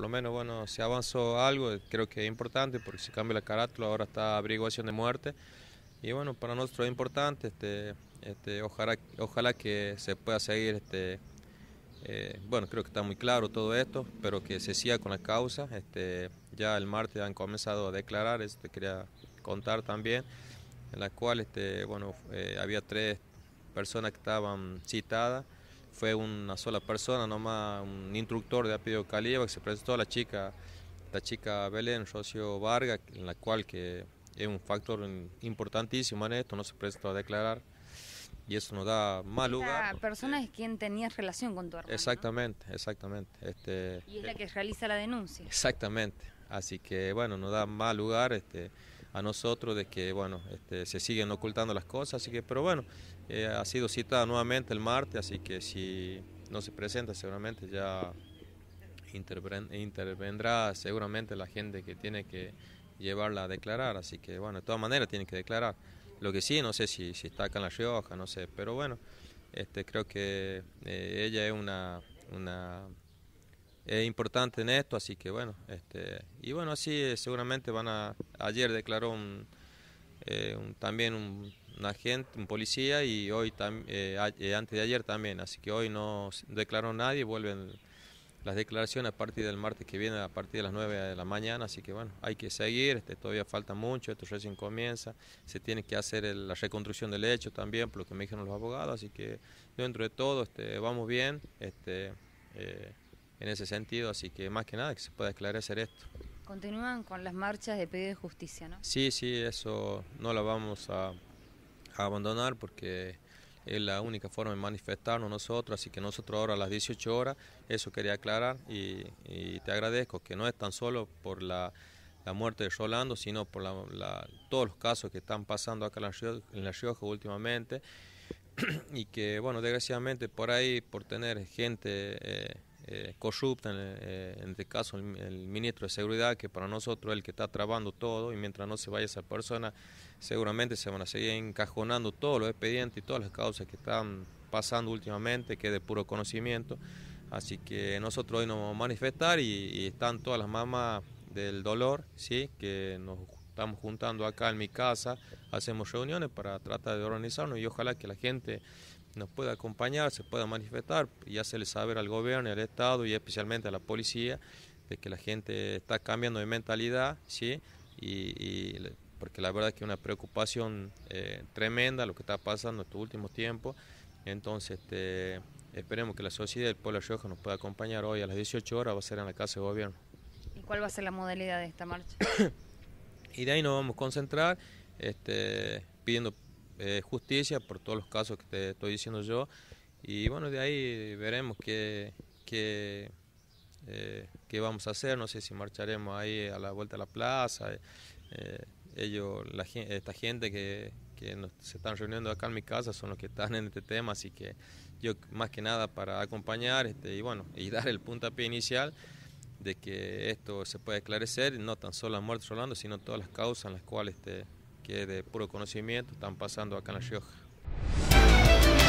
por lo menos, bueno, se avanzó algo, eh, creo que es importante, porque si cambia la carátula, ahora está averiguación de muerte. Y bueno, para nosotros es importante, este, este ojalá, ojalá que se pueda seguir, este, eh, bueno, creo que está muy claro todo esto, pero que se siga con la causa. Este, ya el martes han comenzado a declarar, eso te quería contar también, en la cual, este, bueno, eh, había tres personas que estaban citadas fue una sola persona, nomás un instructor de apellido Calieva... que se presentó a la chica, la chica Belén Rocio Vargas... en la cual que es un factor importantísimo en esto, no se presentó a declarar y eso nos da mal lugar. La persona es quien tenía relación con tu hermano. Exactamente, exactamente. Este, y es la que realiza la denuncia. Exactamente, así que bueno, nos da mal lugar. Este, a nosotros de que bueno este, se siguen ocultando las cosas así que pero bueno eh, ha sido citada nuevamente el martes así que si no se presenta seguramente ya intervendrá seguramente la gente que tiene que llevarla a declarar así que bueno de todas maneras tiene que declarar lo que sí no sé si, si está acá en la Rioja no sé pero bueno este creo que eh, ella es una una es importante en esto, así que bueno, este, y bueno, así eh, seguramente van a, ayer declaró un, eh, también un, agente, un policía y hoy, también eh, antes de ayer también, así que hoy no declaró nadie, vuelven las declaraciones a partir del martes que viene, a partir de las 9 de la mañana, así que bueno, hay que seguir, este, todavía falta mucho, esto recién comienza, se tiene que hacer la reconstrucción del hecho también, por lo que me dijeron los abogados, así que dentro de todo este, vamos bien, este, en ese sentido, así que más que nada que se pueda esclarecer esto. Continúan con las marchas de pedido de justicia, ¿no? Sí, sí, eso no la vamos a, abandonar porque es la única forma de manifestarnos nosotros, así que nosotros ahora a las 18 horas, eso quería aclarar y, te agradezco que no es tan solo por la, muerte de Rolando, sino por todos los casos que están pasando acá en La Rioja, últimamente y que, bueno, desgraciadamente por ahí, por tener gente... Eh, eh, corrupta, eh, en, este caso el, ministro de Seguridad, que para nosotros es el que está trabando todo, y mientras no se vaya esa persona, seguramente se van a seguir encajonando todos los expedientes y todas las causas que están pasando últimamente, que es de puro conocimiento. Así que nosotros hoy nos vamos a manifestar y, están todas las mamás del dolor, ¿sí? que nos estamos juntando acá en mi casa, hacemos reuniones para tratar de organizarnos y ojalá que la gente nos pueda acompañar, se pueda manifestar y hacerle saber al gobierno, al Estado y especialmente a la policía de que la gente está cambiando de mentalidad, ¿sí? Y, porque la verdad es que es una preocupación eh, tremenda lo que está pasando en estos últimos tiempos. Entonces, este, esperemos que la sociedad del pueblo Rioja nos pueda acompañar hoy a las 18 horas, va a ser en la Casa de Gobierno. ¿Y cuál va a ser la modalidad de esta marcha? y de ahí nos vamos a concentrar este, pidiendo eh, justicia por todos los casos que te estoy diciendo yo. Y bueno, de ahí veremos qué, qué, eh, qué vamos a hacer. No sé si marcharemos ahí a la vuelta de la plaza. Eh, ellos, esta gente que, que se están reuniendo acá en mi casa son los que están en este tema, así que yo más que nada para acompañar este, y bueno, y dar el puntapié inicial de que esto se puede esclarecer, no tan solo la muerte Rolando, sino todas las causas en las cuales este, que de puro conocimiento están pasando acá en La Rioja.